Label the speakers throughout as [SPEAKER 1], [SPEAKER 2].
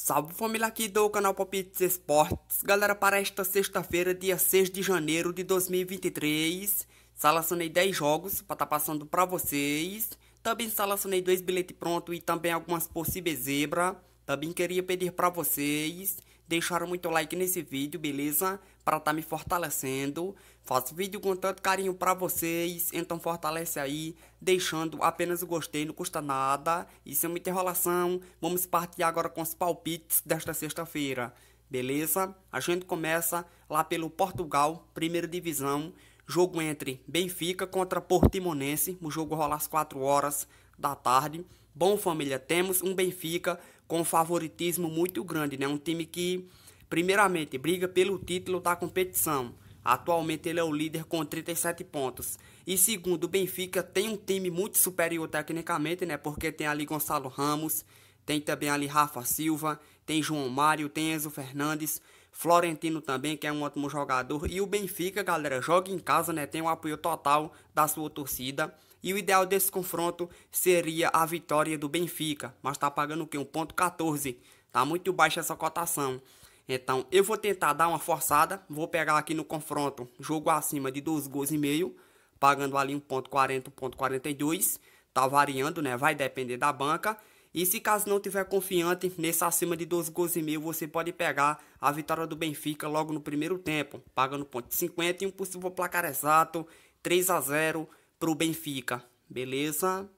[SPEAKER 1] Salve família aqui do canal Palpites Esportes. Galera, para esta sexta-feira, dia 6 de janeiro de 2023, selecionei 10 jogos para estar tá passando para vocês. Também selecionei dois bilhetes pronto e também algumas possíveis zebra. Também queria pedir para vocês deixaram muito like nesse vídeo, beleza? Para tá me fortalecendo. Faço vídeo com tanto carinho pra vocês, então fortalece aí, deixando apenas o gostei, não custa nada. E sem é muita enrolação, vamos partir agora com os palpites desta sexta-feira, beleza? A gente começa lá pelo Portugal, primeira divisão. Jogo entre Benfica contra Portimonense, o jogo rola às 4 horas da tarde. Bom, família, temos um Benfica com um favoritismo muito grande, né? Um time que, primeiramente, briga pelo título da competição. Atualmente ele é o líder com 37 pontos. E segundo, o Benfica tem um time muito superior tecnicamente, né? Porque tem ali Gonçalo Ramos, tem também ali Rafa Silva, tem João Mário, tem Enzo Fernandes, Florentino também, que é um ótimo jogador. E o Benfica, galera, joga em casa, né? Tem o apoio total da sua torcida. E o ideal desse confronto seria a vitória do Benfica, mas tá pagando o quê? 1.14. Tá muito baixa essa cotação. Então, eu vou tentar dar uma forçada, vou pegar aqui no confronto, jogo acima de 2 gols e meio, pagando ali 1.40, 1.42. Tá variando, né? Vai depender da banca. E se caso não tiver confiante nesse acima de 12 gols e meio, você pode pegar a vitória do Benfica logo no primeiro tempo, pagando ponto 50 e um possível placar exato 3 a 0 para o Benfica, beleza?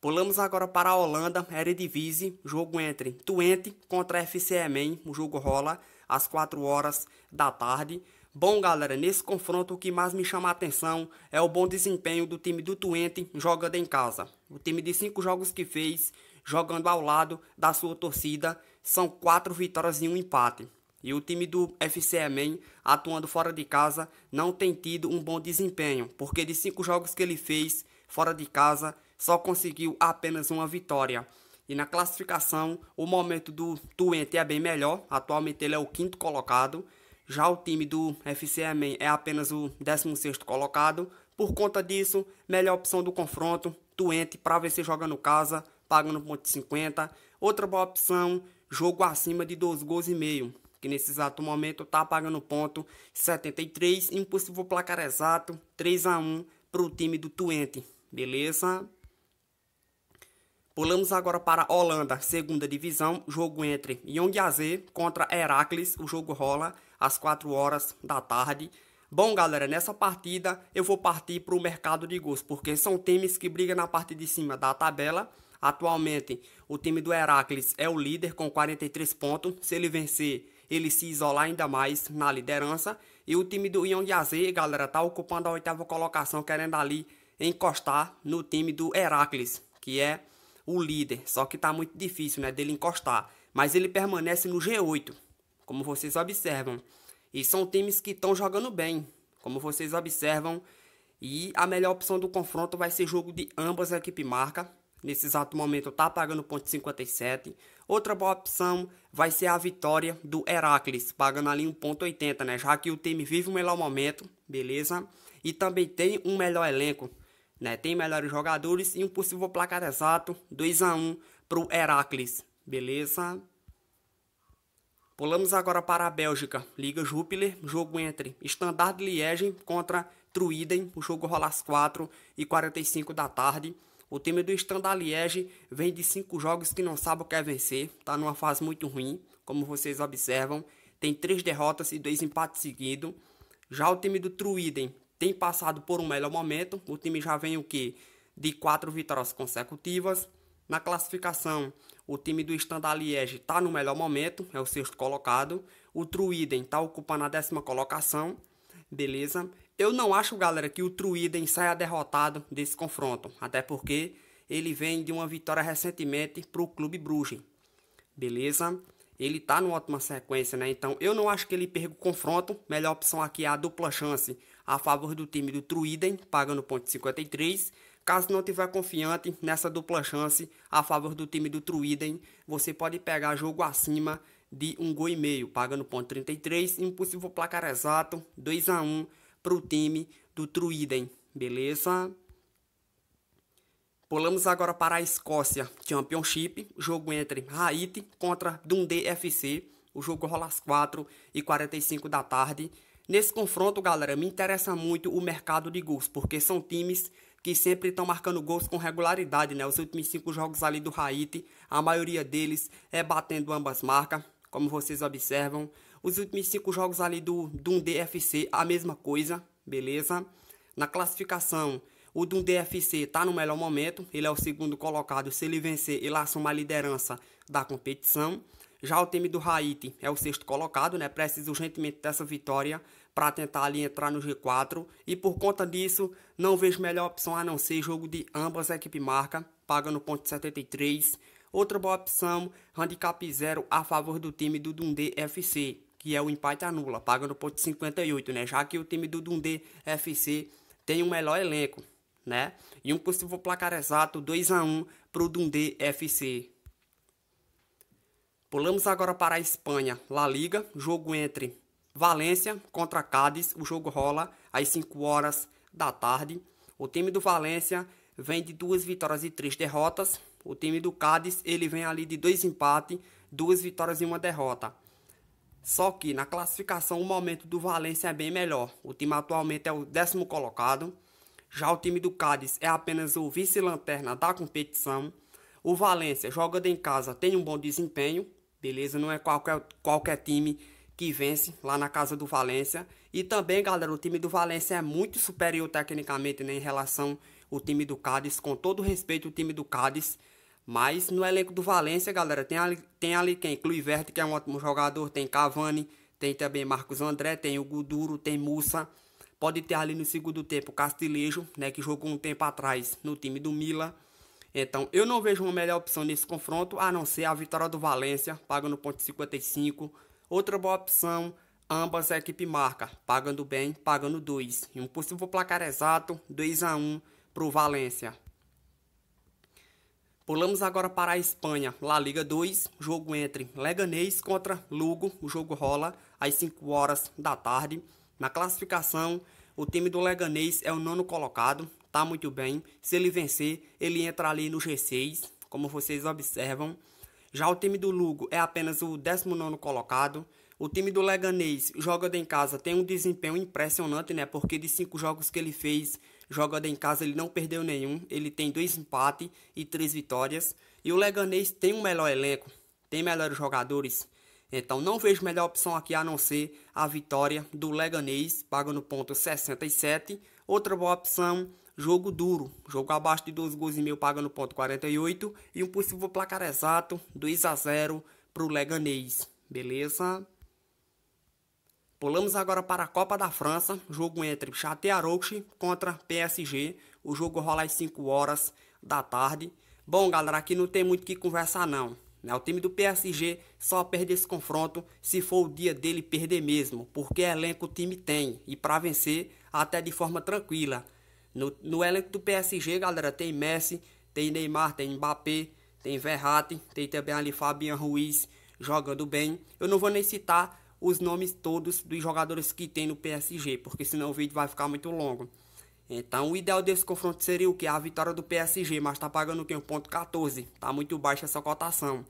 [SPEAKER 1] Pulamos agora para a Holanda, Eredivisie, jogo entre Twente contra FC Emen, o jogo rola às 4 horas da tarde. Bom, galera, nesse confronto o que mais me chama a atenção é o bom desempenho do time do Twente jogando em casa. O time de 5 jogos que fez, jogando ao lado da sua torcida, são 4 vitórias e um empate e o time do FC Emen, atuando fora de casa, não tem tido um bom desempenho, porque de cinco jogos que ele fez fora de casa, só conseguiu apenas uma vitória. E na classificação, o momento do Twente é bem melhor, atualmente ele é o quinto colocado, já o time do FC Emen é apenas o 16 sexto colocado, por conta disso, melhor opção do confronto, Twente para ver se joga no casa, pagando 1.50. Outra boa opção, jogo acima de dois gols e meio que nesse exato momento está pagando ponto 73, impossível placar exato, 3 a 1 para o time do Twente, beleza? Pulamos agora para Holanda, segunda divisão, jogo entre Young AZ contra Heracles, o jogo rola às 4 horas da tarde. Bom, galera, nessa partida eu vou partir para o mercado de gols, porque são times que brigam na parte de cima da tabela. Atualmente, o time do Heracles é o líder com 43 pontos. Se ele vencer ele se isolar ainda mais na liderança. E o time do Yongyaze, galera, tá ocupando a oitava colocação, querendo ali encostar no time do Heracles, que é o líder. Só que tá muito difícil, né, dele encostar. Mas ele permanece no G8, como vocês observam. E são times que estão jogando bem, como vocês observam. E a melhor opção do confronto vai ser jogo de ambas a equipe marca nesse exato momento está pagando ponto 57. Outra boa opção vai ser a vitória do Heracles, pagando ali 1.80, né? Já que o time vive o melhor momento, beleza? E também tem um melhor elenco, né? Tem melhores jogadores e um possível placar exato 2 a 1 para o Heracles, beleza? Pulamos agora para a Bélgica, Liga Júpiter, jogo entre Standard Liège contra Truiden, o jogo rola às 4 e 45 da tarde. O time do Standard Liège vem de cinco jogos que não sabe o que é vencer, está numa fase muito ruim, como vocês observam, tem três derrotas e dois empates seguidos. Já o time do Truiden tem passado por um melhor momento, o time já vem o quê? de quatro vitórias consecutivas. Na classificação, o time do Standard Liège está no melhor momento, é o sexto colocado. O Truiden está ocupando a décima colocação, beleza? Eu não acho, galera, que o Truiden saia derrotado desse confronto, até porque ele vem de uma vitória recentemente para o Clube Bruges, beleza? Ele tá numa ótima sequência, né? Então eu não acho que ele perca o confronto. Melhor opção aqui é a dupla chance a favor do time do Truiden, pagando ponto 53. Caso não tiver confiante nessa dupla chance a favor do time do Truiden, você pode pegar jogo acima de um gol e meio, pagando ponto 33. Impossível placar exato, 2 a 1 para o time do Truiden, beleza? Pulamos agora para a Escócia Championship, jogo entre Haiti contra Dundee FC, o jogo rola às 4 e 45 da tarde. Nesse confronto, galera, me interessa muito o mercado de gols, porque são times que sempre estão marcando gols com regularidade, né? Os últimos cinco jogos ali do Haiti, a maioria deles é batendo ambas marcas, como vocês observam. Os últimos cinco jogos ali do Doom DFC, a mesma coisa, beleza? Na classificação, o Doom DFC está no melhor momento, ele é o segundo colocado. Se ele vencer, ele assume a liderança da competição. Já o time do Haiti é o sexto colocado, né? Precisa urgentemente dessa vitória para tentar ali entrar no G4. E por conta disso, não vejo melhor opção a não ser jogo de ambas a equipe marca, pagando ponto 73. Outra boa opção, handicap zero a favor do time do Dundee FC que é o empate anula, paga no ponto 58, né? Já que o time do Dundee FC tem o um melhor elenco, né? E um possível placar exato 2 a 1 para o Dundee FC. Pulamos agora para a Espanha, La Liga, jogo entre Valência contra Cádiz, o jogo rola às 5 horas da tarde. O time do Valência vem de duas vitórias e três derrotas. O time do Cádiz, ele vem ali de dois empates, duas vitórias e uma derrota. Só que na classificação o momento do Valência é bem melhor. O time atualmente é o décimo colocado. Já o time do Cádiz é apenas o vice-lanterna da competição. O Valência, jogando em casa, tem um bom desempenho. Beleza, não é qualquer, qualquer time que vence lá na casa do Valência. E também, galera, o time do Valência é muito superior tecnicamente né, em relação ao time do Cádiz. Com todo respeito, o time do Cádiz mas no elenco do Valência, galera, tem ali, tem ali quem? Cluiverte, que é um ótimo jogador, tem Cavani, tem também Marcos André, tem o Guduro, tem Mussa. Pode ter ali no segundo tempo Castilejo, né, que jogou um tempo atrás no time do Mila. Então, eu não vejo uma melhor opção nesse confronto, a não ser a vitória do Valência, pagando ponto 55. Outra boa opção, ambas a equipe marca, pagando bem, pagando 2. E um possível placar exato, 2 a 1 um, para o Valência. Pulamos agora para a Espanha, La Liga 2, jogo entre Leganês contra Lugo, o jogo rola às 5 horas da tarde. Na classificação, o time do Leganês é o nono colocado, tá muito bem. Se ele vencer, ele entra ali no G6, como vocês observam. Já o time do Lugo é apenas o 19 colocado. O time do Leganês, joga em casa, tem um desempenho impressionante, né? Porque de cinco jogos que ele fez, jogando em casa ele não perdeu nenhum, ele tem dois empates e três vitórias. E o Leganês tem um melhor elenco, tem melhores jogadores. Então não vejo melhor opção aqui a não ser a vitória do Leganês, pagando ponto 67. Outra boa opção, jogo duro, jogo abaixo de 12 gols e meio, pagando ponto 48. E um possível placar exato, 2 a 0 para o Leganês, beleza? Pulamos agora para a Copa da França, jogo entre Châteauroux contra PSG. O jogo rola às 5 horas da tarde. Bom, galera, aqui não tem muito o que conversar não. Né? O time do PSG só perde esse confronto se for o dia dele perder mesmo, porque elenco o time tem, e para vencer até de forma tranquila. No, no elenco do PSG, galera, tem Messi, tem Neymar, tem Mbappé, tem Verratti, tem também ali Fabian Ruiz jogando bem. Eu não vou nem citar os nomes todos dos jogadores que tem no PSG, porque senão o vídeo vai ficar muito longo. Então, o ideal desse confronto seria o que? A vitória do PSG, mas tá pagando o que? ponto 14. Tá muito baixa essa cotação.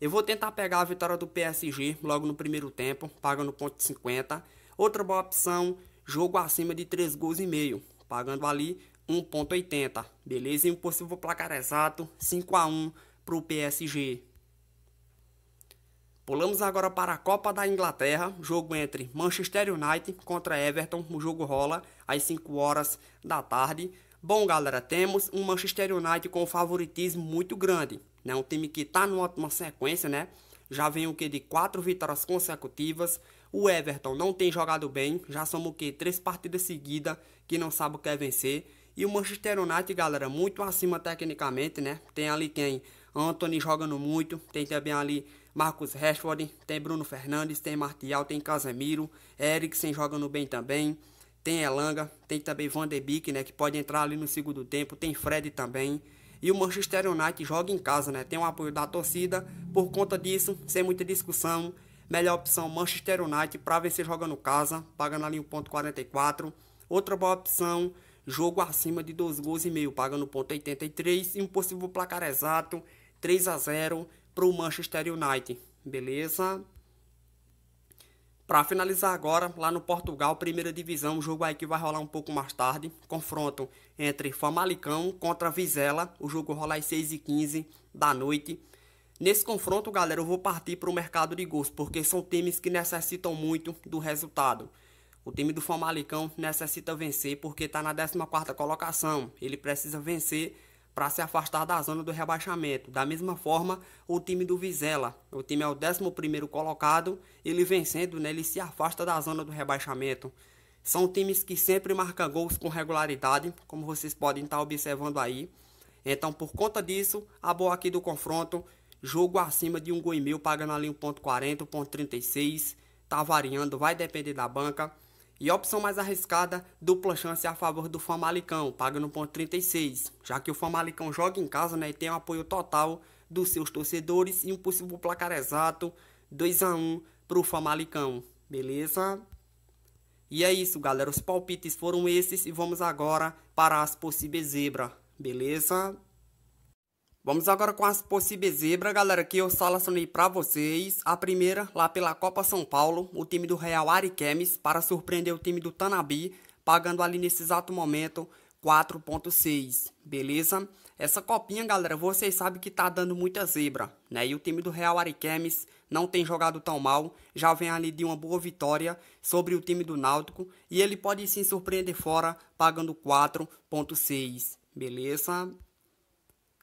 [SPEAKER 1] Eu vou tentar pegar a vitória do PSG logo no primeiro tempo, pagando ponto 50. Outra boa opção, jogo acima de 3 gols e meio, pagando ali 1.80. Beleza? E um possível placar exato, 5 a 1 pro PSG. Pulamos agora para a Copa da Inglaterra, jogo entre Manchester United contra Everton. O jogo rola às 5 horas da tarde. Bom, galera, temos um Manchester United com favoritismo muito grande. Né? Um time que está numa ótima sequência, né? Já vem o que de quatro vitórias consecutivas. O Everton não tem jogado bem. Já somos o que? Três partidas seguidas que não sabe o que é vencer. E o Manchester United, galera, muito acima tecnicamente, né? Tem ali quem? Anthony jogando muito. Tem também ali Marcos Rashford, tem Bruno Fernandes, tem Martial, tem Casemiro, é Eriksen jogando bem também, tem Elanga, tem também Van de Beek, né, que pode entrar ali no segundo tempo, tem Fred também. E o Manchester United joga em casa, né? Tem o apoio da torcida. Por conta disso, sem muita discussão, melhor opção Manchester United para vencer jogando casa, pagando ali 1.44. Outra boa opção, jogo acima de 2 gols e meio, pagando 1.83 e um possível placar exato 3 a 0 para o Manchester United, beleza? Para finalizar agora, lá no Portugal, primeira divisão, jogo aí que vai rolar um pouco mais tarde. Confronto entre Famalicão contra Vizela. O jogo rola às 6h15 da noite. Nesse confronto, galera, eu vou partir para o mercado de gols, porque são times que necessitam muito do resultado. O time do Famalicão necessita vencer porque está na 14ª colocação. Ele precisa vencer para se afastar da zona do rebaixamento. Da mesma forma, o time do Vizela, o time é o 11º colocado, ele vencendo, né, ele se afasta da zona do rebaixamento. São times que sempre marcam gols com regularidade, como vocês podem estar observando aí. Então, por conta disso, a boa aqui do confronto, jogo acima de um gol e meio, pagando ali 1.40, 1.36, tá variando, vai depender da banca. E a opção mais arriscada, dupla chance a favor do Famalicão, paga no ponto 36, já que o Famalicão joga em casa né, e tem o apoio total dos seus torcedores e um possível placar exato 2 a 1 para o Famalicão, beleza? E é isso, galera, os palpites foram esses e vamos agora para as possíveis zebra, beleza? Vamos agora com as possíveis zebras, galera, que eu selecionei para vocês. A primeira, lá pela Copa São Paulo, o time do Real Ariquemes, para surpreender o time do Tanabi, pagando ali nesse exato momento 4.6, beleza? Essa copinha, galera, vocês sabem que tá dando muita zebra, né? E o time do Real Ariquemes não tem jogado tão mal, já vem ali de uma boa vitória sobre o time do Náutico e ele pode sim surpreender fora pagando 4.6, beleza?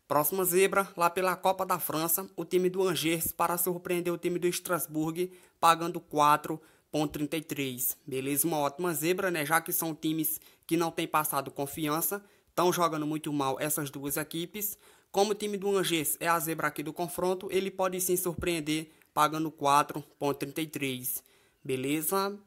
[SPEAKER 1] Próxima zebra, lá pela Copa da França, o time do Angers para surpreender o time do Strasbourg, pagando 4,33. Beleza, uma ótima zebra, né? Já que são times que não têm passado confiança, estão jogando muito mal essas duas equipes. Como o time do Angers é a zebra aqui do confronto, ele pode sim surpreender, pagando 4,33. Beleza?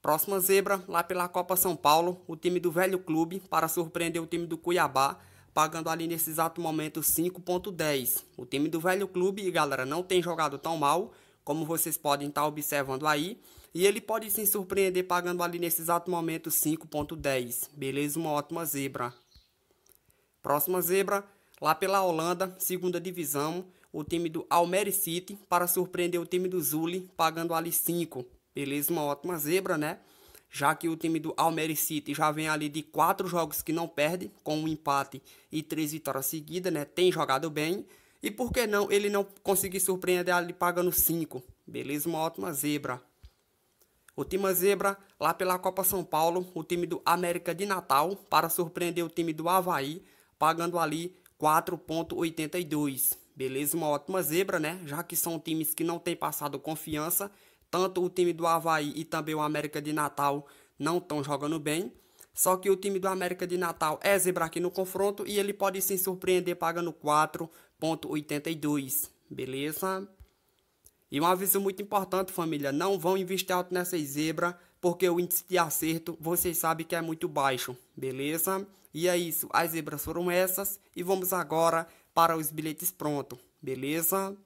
[SPEAKER 1] Próxima zebra, lá pela Copa São Paulo, o time do Velho Clube para surpreender o time do Cuiabá pagando ali nesse exato momento 5.10. O time do velho clube, galera, não tem jogado tão mal, como vocês podem estar tá observando aí. E ele pode se surpreender pagando ali nesse exato momento 5.10. Beleza, uma ótima zebra. Próxima zebra, lá pela Holanda, segunda divisão, o time do Almere City para surpreender o time do Zuli, pagando ali 5. Beleza, uma ótima zebra, né? já que o time do Almere City já vem ali de quatro jogos que não perde, com um empate e três vitórias seguidas, né? Tem jogado bem. E por que não ele não conseguir surpreender ali pagando cinco? Beleza, uma ótima zebra. O time Zebra, lá pela Copa São Paulo, o time do América de Natal, para surpreender o time do Havaí, pagando ali 4,82. Beleza, uma ótima zebra, né? Já que são times que não têm passado confiança tanto o time do Havaí e também o América de Natal não estão jogando bem. Só que o time do América de Natal é zebra aqui no confronto e ele pode se surpreender pagando 4,82. Beleza? E um aviso muito importante, família: não vão investir alto nessa zebra, porque o índice de acerto vocês sabem que é muito baixo. Beleza? E é isso. As zebras foram essas. E vamos agora para os bilhetes prontos. Beleza?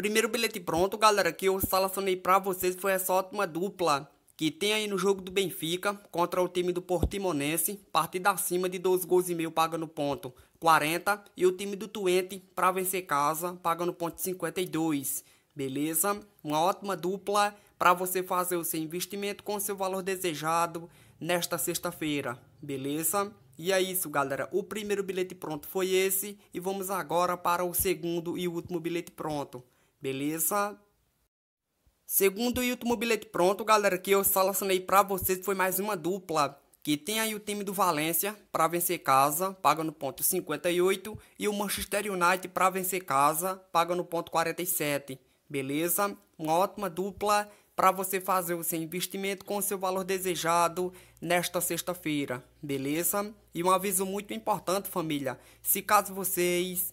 [SPEAKER 1] Primeiro bilhete pronto, galera, que eu selecionei pra vocês foi essa ótima dupla que tem aí no jogo do Benfica contra o time do Portimonense, partida acima de 12 gols e meio paga no ponto 40 e o time do Twente para vencer casa paga no ponto 52. Beleza? Uma ótima dupla para você fazer o seu investimento com o seu valor desejado nesta sexta-feira. Beleza? E é isso, galera. O primeiro bilhete pronto foi esse e vamos agora para o segundo e último bilhete pronto. Beleza? Segundo e último bilhete pronto, galera, que eu selecionei pra vocês foi mais uma dupla. Que tem aí o time do Valência para vencer casa, paga no ponto 58. E o Manchester United para vencer casa, paga no ponto 47. Beleza? Uma ótima dupla para você fazer o seu investimento com o seu valor desejado nesta sexta-feira, beleza? E um aviso muito importante, família. Se caso vocês